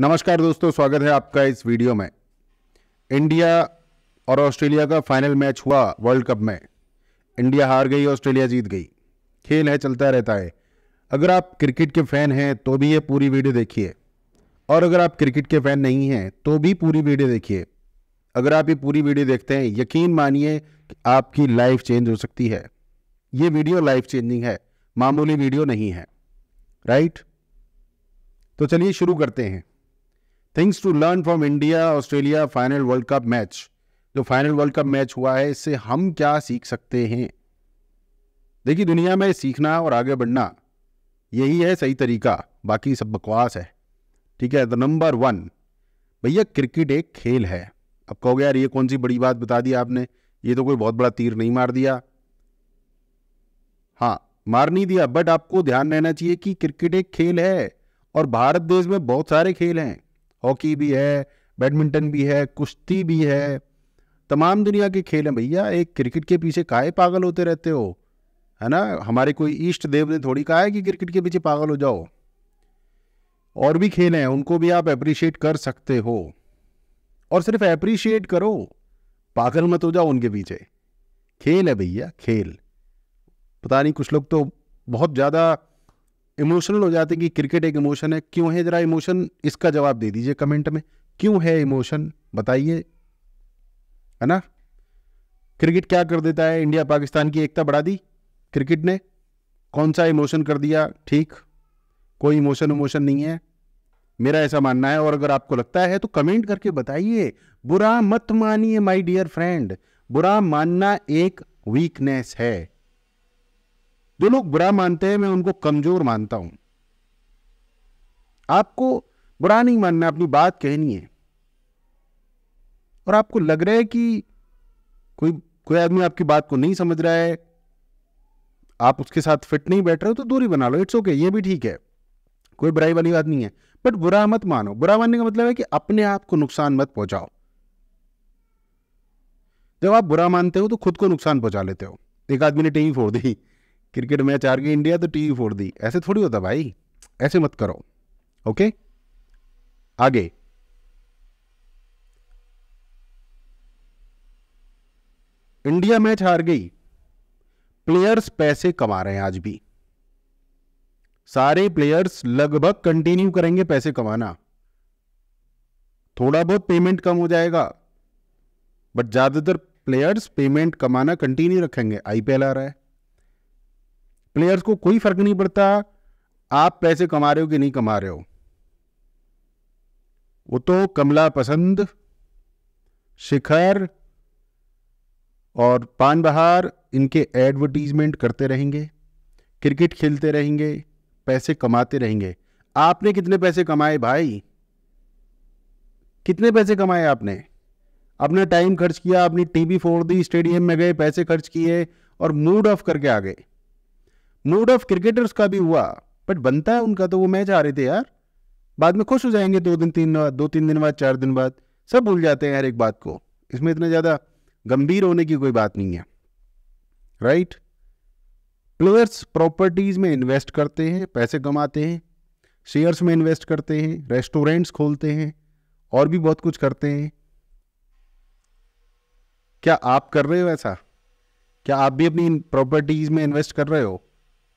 नमस्कार दोस्तों स्वागत है आपका इस वीडियो में इंडिया और ऑस्ट्रेलिया का फाइनल मैच हुआ वर्ल्ड कप में इंडिया हार गई ऑस्ट्रेलिया जीत गई खेल है चलता रहता है अगर आप क्रिकेट के फ़ैन हैं तो भी ये पूरी वीडियो देखिए और अगर आप क्रिकेट के फ़ैन नहीं हैं तो भी पूरी वीडियो देखिए अगर आप ये पूरी वीडियो देखते हैं यकीन मानिए कि आपकी लाइफ चेंज हो सकती है ये वीडियो लाइफ चेंजिंग है मामूली वीडियो नहीं है राइट तो चलिए शुरू करते हैं things to learn from India Australia final world cup match जो फाइनल वर्ल्ड कप मैच हुआ है इससे हम क्या सीख सकते हैं देखिए दुनिया में सीखना और आगे बढ़ना यही है सही तरीका बाकी सब बकवास है ठीक है द नंबर वन भैया क्रिकेट एक खेल है अब कहोगे यार ये कौन सी बड़ी बात बता दी आपने ये तो कोई बहुत बड़ा तीर नहीं मार दिया हाँ मार नहीं दिया बट आपको ध्यान रहना चाहिए कि क्रिकेट एक खेल है और भारत देश में बहुत सारे खेल हैं हॉकी भी है बैडमिंटन भी है कुश्ती भी है तमाम दुनिया के खेल हैं भैया एक क्रिकेट के पीछे काहे पागल होते रहते हो है ना हमारे कोई ईष्ट देव ने थोड़ी कहा है कि क्रिकेट के पीछे पागल हो जाओ और भी खेल हैं उनको भी आप अप्रिशिएट कर सकते हो और सिर्फ अप्रिशिएट करो पागल मत हो जाओ उनके पीछे खेल है भैया खेल पता नहीं कुछ लोग तो बहुत ज़्यादा इमोशनल हो जाते हैं कि क्रिकेट एक इमोशन है क्यों है ज़रा इमोशन इसका जवाब दे दीजिए कमेंट में क्यों है इमोशन बताइए है ना क्रिकेट क्या कर देता है इंडिया पाकिस्तान की एकता बढ़ा दी क्रिकेट ने कौन सा इमोशन कर दिया ठीक कोई इमोशन इमोशन नहीं है मेरा ऐसा मानना है और अगर आपको लगता है तो कमेंट करके बताइए बुरा मत मानिए माय डियर फ्रेंड बुरा मानना एक वीकनेस है जो लोग बुरा मानते हैं मैं उनको कमजोर मानता हूं आपको बुरा नहीं मानना अपनी बात कहनी है और आपको लग रहा है कि कोई कोई आदमी आपकी बात को नहीं समझ रहा है आप उसके साथ फिट नहीं बैठ रहे हो तो दूरी बना लो इट्स ओके ये भी ठीक है कोई बुराई वाली बात नहीं है बट बुरा मत मानो बुरा मानने का मतलब है कि अपने आप को नुकसान मत पहुंचाओ जब आप बुरा मानते हो तो खुद को नुकसान पहुंचा लेते हो एक आदमी ने टीवी फोड़ दी क्रिकेट मैच हार गई इंडिया तो टीवी फोड़ दी ऐसे थोड़ी होता भाई ऐसे मत करो ओके आगे इंडिया मैच हार गई प्लेयर्स पैसे कमा रहे हैं आज भी सारे प्लेयर्स लगभग कंटिन्यू करेंगे पैसे कमाना थोड़ा बहुत पेमेंट कम हो जाएगा बट ज्यादातर प्लेयर्स पेमेंट कमाना कंटिन्यू रखेंगे आईपीएल आ रहा है प्लेयर्स को कोई फर्क नहीं पड़ता आप पैसे कमा रहे हो कि नहीं कमा रहे हो वो तो कमला पसंद शिखर और पान बहार इनके एडवर्टीजमेंट करते रहेंगे क्रिकेट खेलते रहेंगे पैसे कमाते रहेंगे आपने कितने पैसे कमाए भाई कितने पैसे कमाए आपने अपना टाइम खर्च किया अपनी टीवी फोड़ दी स्टेडियम में गए पैसे खर्च किए और मूड ऑफ करके आ गए मूड ऑफ क्रिकेटर्स का भी हुआ बट बनता है उनका तो वो मैच आ रहे थे यार बाद में खुश हो जाएंगे दो दिन तीन दो तीन दिन बाद चार दिन बाद सब भूल जाते हैं यार एक बात को इसमें इतना ज़्यादा गंभीर होने की कोई बात नहीं है राइट प्लेयर्स प्रॉपर्टीज़ में इन्वेस्ट करते हैं पैसे कमाते हैं शेयर्स में इन्वेस्ट करते हैं रेस्टोरेंट्स खोलते हैं और भी बहुत कुछ करते हैं क्या आप कर रहे हो ऐसा क्या आप भी अपनी प्रॉपर्टीज़ में इन्वेस्ट कर रहे हो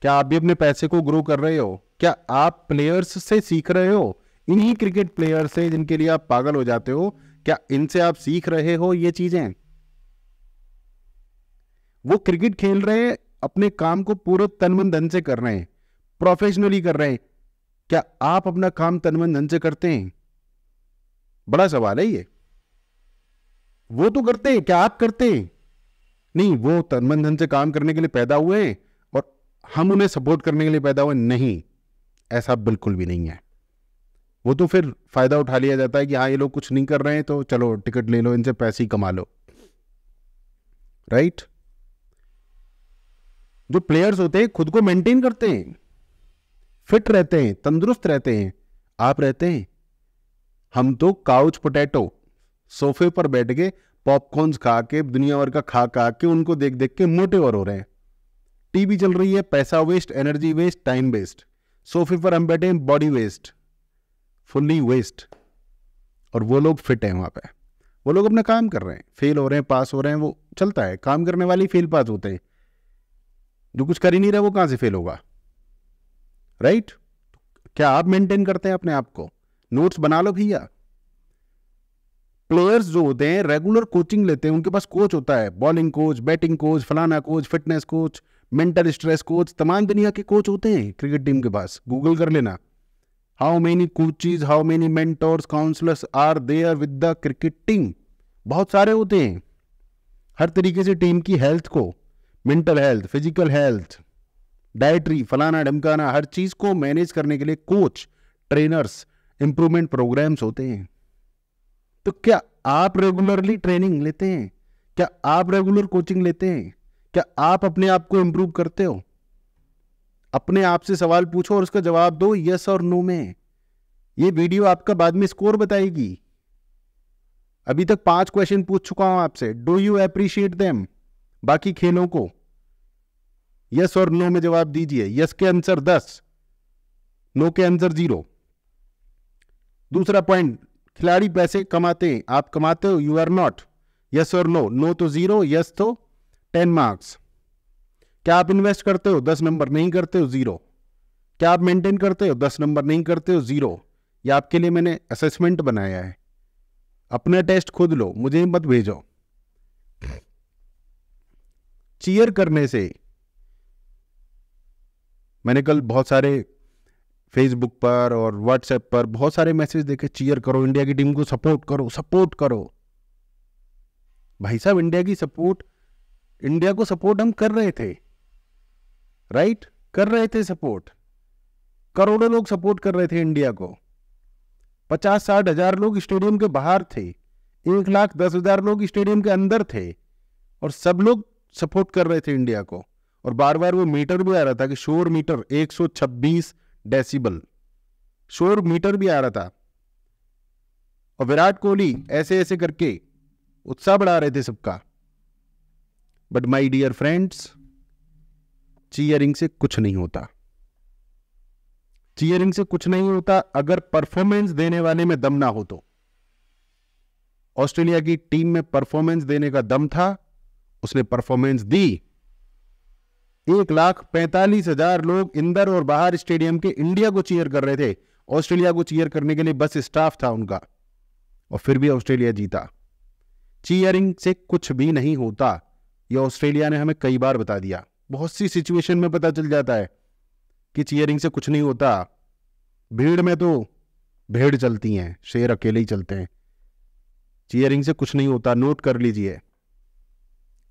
क्या आप भी अपने पैसे को ग्रो कर रहे हो क्या आप प्लेयर्स से सीख रहे हो इन्हीं क्रिकेट प्लेयर्स से जिनके लिए आप पागल हो जाते हो क्या इनसे आप सीख रहे हो ये चीजें वो क्रिकेट खेल रहे हैं अपने काम को पूरा तनमन धन से कर रहे हैं प्रोफेशनली कर रहे हैं क्या आप अपना काम तनमन धन से करते हैं बड़ा सवाल है ये वो तो करते हैं क्या आप करते हैं नहीं वो तनमन धन से काम करने के लिए पैदा हुए हैं हम उन्हें सपोर्ट करने के लिए पैदा हुए नहीं ऐसा बिल्कुल भी नहीं है वो तो फिर फ़ायदा उठा लिया जाता है कि हाँ ये लोग कुछ नहीं कर रहे हैं तो चलो टिकट ले लो इनसे पैसे ही कमा लो राइट जो प्लेयर्स होते हैं खुद को मेंटेन करते हैं फिट रहते हैं तंदुरुस्त रहते हैं आप रहते हैं हम तो काउच पोटैटो सोफे पर बैठ के पॉपकॉर्न खा के दुनिया भर का खा खा के उनको देख देख के मोटे और हो रहे हैं टीवी चल रही है पैसा waste energy waste time waste सोफे पर हम बैठे हैं बॉडी वेस्ट फुल्ली वेस्ट और वो लोग फिट हैं वहाँ पे वो लोग अपना काम कर रहे हैं फेल हो रहे हैं पास हो रहे हैं वो चलता है काम करने वाले फेल पास होते हैं जो कुछ कर ही नहीं रहा वो कहाँ से फेल होगा राइट क्या आप मेंटेन करते हैं अपने आप को नोट्स बना लो भैया प्लेयर्स जो होते हैं रेगुलर कोचिंग लेते हैं उनके पास कोच होता है बॉलिंग कोच बैटिंग कोच फलाना coach fitness coach mental stress coach तमाम दुनिया के कोच होते हैं क्रिकेट टीम के पास गूगल कर लेना how many coaches how many mentors counsellors are there with the cricket team बहुत सारे होते हैं हर तरीके से टीम की हेल्थ को mental health physical health dietary फलाना ढमकाना हर चीज़ को मैनेज करने के लिए कोच ट्रेनर्स इंप्रूवमेंट प्रोग्राम्स होते हैं तो क्या आप रेगुलरली ट्रेनिंग लेते हैं क्या आप रेगुलर कोचिंग लेते हैं क्या आप अपने आप को इंप्रूव करते हो अपने आप से सवाल पूछो और उसका जवाब दो यस और नो में ये वीडियो आपका बाद में स्कोर बताएगी अभी तक पांच क्वेश्चन पूछ चुका हूं आपसे डू यू अप्रिशिएट देम बाकी खेलों को यस और नो में जवाब दीजिए यस के आंसर दस नो के आंसर जीरो दूसरा पॉइंट खिलाड़ी पैसे कमाते हैं आप कमाते हो यू आर नॉट यस और नो नो तो जीरो यस तो टेन मार्क्स क्या आप इन्वेस्ट करते हो दस नंबर नहीं करते हो ज़ीरो क्या आप मेंटेन करते हो दस नंबर नहीं करते हो ज़ीरो या आपके लिए मैंने असेसमेंट बनाया है अपना टेस्ट खुद लो मुझे मत भेजो चीयर करने से मैंने कल बहुत सारे फेसबुक पर और व्हाट्सएप पर बहुत सारे मैसेज देखे चीयर करो इंडिया की टीम को सपोर्ट करो सपोर्ट करो भाई साहब इंडिया की सपोर्ट इंडिया को सपोर्ट हम कर रहे थे राइट कर रहे थे सपोर्ट करोड़ों लोग सपोर्ट कर रहे थे इंडिया को पचास साठ हजार लोग स्टेडियम के बाहर थे एक लाख दस हजार लोग स्टेडियम के अंदर थे और सब लोग सपोर्ट कर रहे थे इंडिया को और बार बार वो मीटर भी आ रहा था कि शोर मीटर 126 डेसिबल शोर मीटर भी आ रहा था और विराट कोहली ऐसे ऐसे करके उत्साह बढ़ा रहे थे सबका but my dear friends cheering से कुछ नहीं होता चीयरिंग से कुछ नहीं होता अगर परफॉर्मेंस देने वाले में दम ना हो तो ऑस्ट्रेलिया की टीम में परफॉर्मेंस देने का दम था उसने परफॉर्मेंस दी एक लाख पैंतालीस हजार लोग इंदर और बाहर स्टेडियम के इंडिया को चीयर कर रहे थे ऑस्ट्रेलिया को चीयर करने के लिए बस स्टाफ था उनका और फिर भी ऑस्ट्रेलिया जीता चीयरिंग से कुछ भी नहीं होता यह ऑस्ट्रेलिया ने हमें कई बार बता दिया बहुत सी सिचुएशन में पता चल जाता है कि चीयरिंग से कुछ नहीं होता भीड़ में तो भेड़ चलती हैं शेर अकेले ही चलते हैं चीयरिंग से कुछ नहीं होता नोट कर लीजिए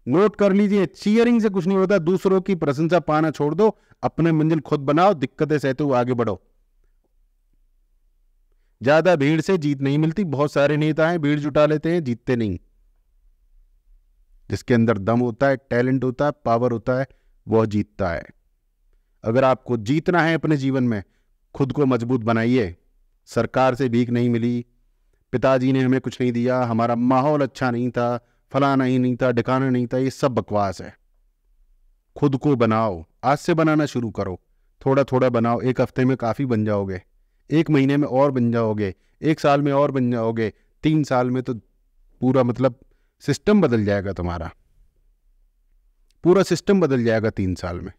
नोट कर लीजिए चीयरिंग से कुछ नहीं होता दूसरों की प्रशंसा पाना छोड़ दो अपने मंजिल खुद बनाओ दिक्कतें सहते हुए आगे बढ़ो ज्यादा भीड़ से जीत नहीं मिलती बहुत सारे नेता हैं भीड़ जुटा लेते हैं जीतते नहीं जिसके अंदर दम होता है टैलेंट होता है पावर होता है वह जीतता है अगर आपको जीतना है अपने जीवन में खुद को मजबूत बनाइए सरकार से भीख नहीं मिली पिताजी ने हमें कुछ नहीं दिया हमारा माहौल अच्छा नहीं था फलाना ही नहीं था ढिकाना नहीं था ये सब बकवास है खुद को बनाओ आज से बनाना शुरू करो थोड़ा थोड़ा बनाओ एक हफ्ते में काफ़ी बन जाओगे एक महीने में और बन जाओगे एक साल में और बन जाओगे तीन साल में तो पूरा मतलब सिस्टम बदल जाएगा तुम्हारा पूरा सिस्टम बदल जाएगा तीन साल में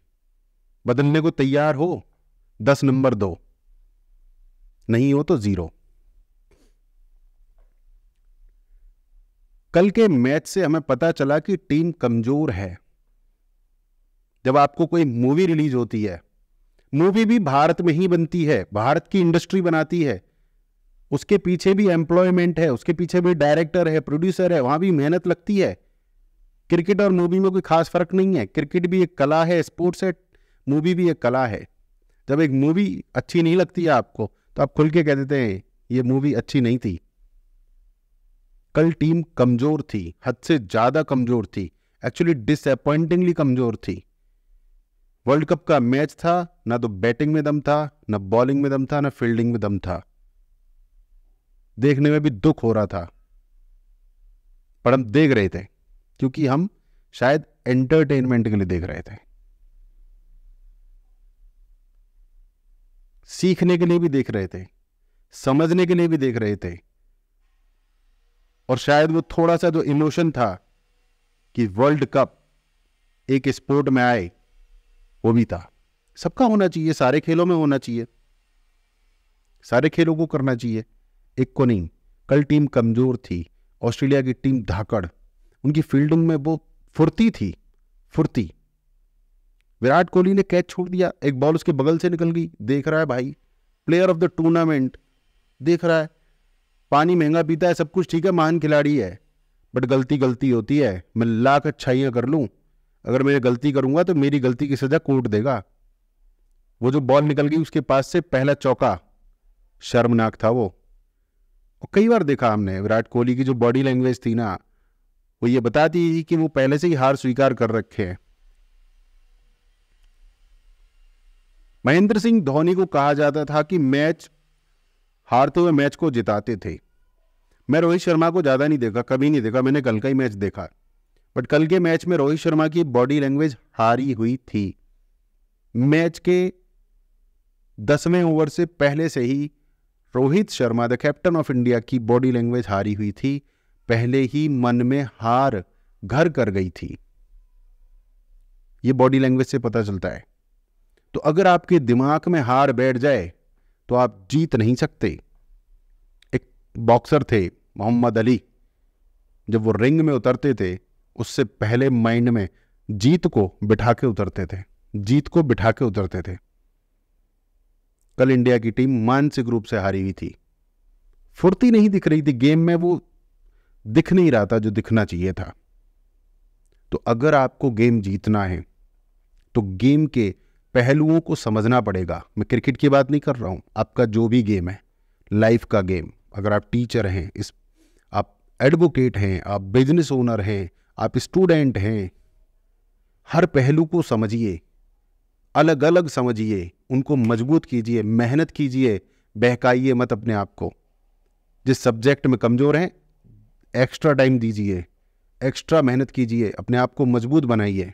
बदलने को तैयार हो दस नंबर दो नहीं हो तो जीरो कल के मैच से हमें पता चला कि टीम कमजोर है जब आपको कोई मूवी रिलीज होती है मूवी भी भारत में ही बनती है भारत की इंडस्ट्री बनाती है उसके पीछे भी एम्प्लॉयमेंट है उसके पीछे भी डायरेक्टर है प्रोड्यूसर है वहाँ भी मेहनत लगती है क्रिकेट और मूवी में कोई खास फर्क नहीं है क्रिकेट भी एक कला है स्पोर्ट्स है मूवी भी एक कला है जब एक मूवी अच्छी नहीं लगती है आपको तो आप खुल के कह देते हैं ये मूवी अच्छी नहीं थी कल टीम कमज़ोर थी हद से ज़्यादा कमज़ोर थी एक्चुअली डिसअपॉइंटिंगली कमज़ोर थी वर्ल्ड कप का मैच था ना तो बैटिंग में दम था ना बॉलिंग में दम था ना फील्डिंग में दम था देखने में भी दुख हो रहा था पर हम देख रहे थे क्योंकि हम शायद एंटरटेनमेंट के लिए देख रहे थे सीखने के लिए भी देख रहे थे समझने के लिए भी देख रहे थे और शायद वो थोड़ा सा जो इमोशन था कि वर्ल्ड कप एक स्पोर्ट में आए वो भी था सबका होना चाहिए सारे खेलों में होना चाहिए सारे खेलों को करना चाहिए एक को नहीं कल टीम कमज़ोर थी ऑस्ट्रेलिया की टीम धाकड़ उनकी फील्डिंग में वो फुर्ती थी फुर्ती विराट कोहली ने कैच छोड़ दिया एक बॉल उसके बगल से निकल गई देख रहा है भाई प्लेयर ऑफ द टूर्नामेंट देख रहा है पानी महंगा पीता है सब कुछ ठीक है महान खिलाड़ी है बट गलती गलती होती है मैं लाख अच्छाइयाँ कर लूँ अगर मैं गलती करूँगा तो मेरी गलती की सज़ा कोर्ट देगा वो जो बॉल निकल गई उसके पास से पहला चौका शर्मनाक था वो और कई बार देखा हमने विराट कोहली की जो बॉडी लैंग्वेज थी ना वो ये बताती थी कि वो पहले से ही हार स्वीकार कर रखे हैं महेंद्र सिंह धोनी को कहा जाता था कि मैच हारते हुए मैच को जिताते थे मैं रोहित शर्मा को ज़्यादा नहीं देखा कभी नहीं देखा मैंने कल का ही मैच देखा बट कल के मैच में रोहित शर्मा की बॉडी लैंग्वेज हारी हुई थी मैच के दसवें ओवर से पहले से ही Rohit Sharma the captain of India की बॉडी लैंग्वेज हारी हुई थी पहले ही मन में हार घर कर गई थी ये बॉडी लैंग्वेज से पता चलता है तो अगर आपके दिमाग में हार बैठ जाए तो आप जीत नहीं सकते एक बॉक्सर थे मोहम्मद अली जब वो रिंग में उतरते थे उससे पहले माइंड में जीत को बिठा के उतरते थे जीत को बिठा के उतरते थे कल इंडिया की टीम मानसिक रूप से हारी हुई थी फुर्ती नहीं दिख रही थी गेम में वो दिख नहीं रहा था जो दिखना चाहिए था तो अगर आपको गेम जीतना है तो गेम के पहलुओं को समझना पड़ेगा मैं क्रिकेट की बात नहीं कर रहा हूं आपका जो भी गेम है लाइफ का गेम अगर आप टीचर हैं इस आप एडवोकेट हैं आप बिजनेस ओनर हैं आप स्टूडेंट हैं हर पहलू को समझिए अलग अलग समझिए उनको मजबूत कीजिए मेहनत कीजिए बहकाइए मत अपने आप को जिस सब्जेक्ट में कमज़ोर हैं एक्स्ट्रा टाइम दीजिए एक्स्ट्रा मेहनत कीजिए अपने आप को मजबूत बनाइए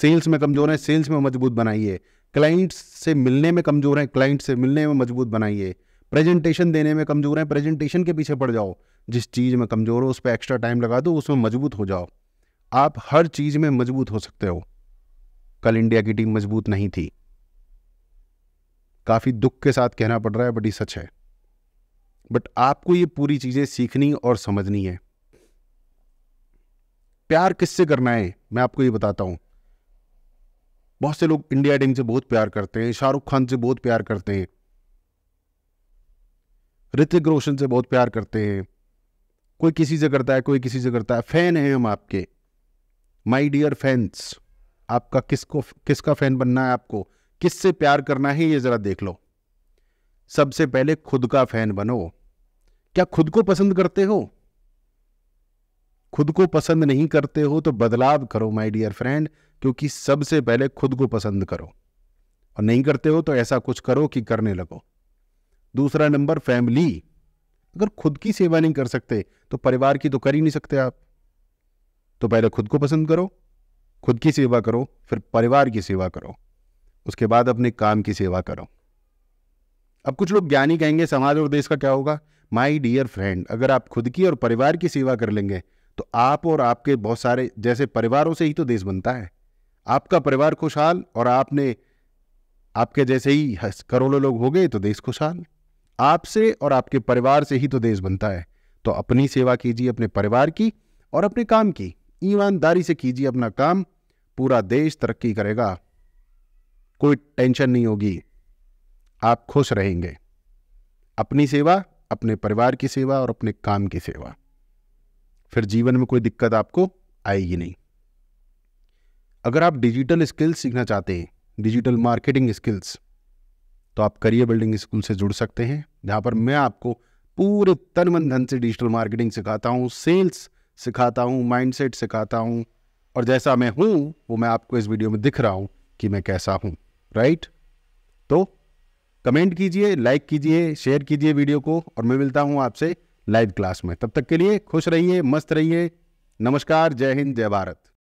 सेल्स में कमज़ोर हैं सेल्स में मजबूत बनाइए क्लाइंट्स से मिलने में कमज़ोर हैं क्लाइंट से मिलने में मजबूत बनाइए प्रेजेंटेशन देने में कमज़ोर हैं प्रेजेंटेशन के पीछे पड़ जाओ जिस चीज़ में कमज़ोर हो उस पर एक्स्ट्रा टाइम लगा दो उसमें मजबूत हो जाओ आप हर चीज़ में मजबूत हो सकते हो कल इंडिया की टीम मजबूत नहीं थी काफ़ी दुख के साथ कहना पड़ रहा है बट ये सच है बट आपको ये पूरी चीज़ें सीखनी और समझनी है प्यार किससे करना है मैं आपको ये बताता हूं बहुत से लोग इंडिया टीम से बहुत प्यार करते हैं शाहरुख खान से बहुत प्यार करते हैं ऋतिक रोशन से बहुत प्यार करते हैं कोई किसी से करता है कोई किसी से करता है फैन है हम आपके माई डियर फैंस आपका किसको किसका फैन बनना है आपको किससे प्यार करना है ये ज़रा देख लो सबसे पहले खुद का फैन बनो क्या खुद को पसंद करते हो खुद को पसंद नहीं करते हो तो बदलाव करो माय डियर फ्रेंड क्योंकि सबसे पहले खुद को पसंद करो और नहीं करते हो तो ऐसा कुछ करो कि करने लगो दूसरा नंबर फैमिली अगर खुद की सेवा नहीं कर सकते तो परिवार की तो कर ही नहीं सकते आप तो पहले खुद को पसंद करो खुद की सेवा करो फिर परिवार की सेवा करो उसके बाद अपने काम की सेवा करो अब कुछ लोग ज्ञानी कहेंगे समाज और देश का क्या होगा माई डियर फ्रेंड अगर आप खुद की और परिवार की सेवा कर लेंगे तो आप और आपके बहुत सारे जैसे परिवारों से ही तो देश बनता है आपका परिवार खुशहाल और आपने आपके जैसे ही करोड़ों लोग हो गए तो देश खुशहाल आपसे और आपके परिवार से ही तो देश बनता है तो अपनी सेवा कीजिए अपने परिवार की और अपने काम की ईमानदारी से कीजिए अपना काम पूरा देश तरक्की करेगा कोई टेंशन नहीं होगी आप खुश रहेंगे अपनी सेवा अपने परिवार की सेवा और अपने काम की सेवा फिर जीवन में कोई दिक्कत आपको आएगी नहीं अगर आप डिजिटल स्किल्स सीखना चाहते हैं डिजिटल मार्केटिंग स्किल्स तो आप करियर बिल्डिंग स्कूल से जुड़ सकते हैं जहां पर मैं आपको पूरे तन मन धन से डिजिटल मार्केटिंग सिखाता हूं सेल्स सिखाता हूँ माइंडसेट सिखाता हूँ और जैसा मैं हूँ वो मैं आपको इस वीडियो में दिख रहा हूँ कि मैं कैसा हूँ राइट तो कमेंट कीजिए लाइक कीजिए शेयर कीजिए वीडियो को और मैं मिलता हूँ आपसे लाइव क्लास में तब तक के लिए खुश रहिए मस्त रहिए नमस्कार जय हिंद जय भारत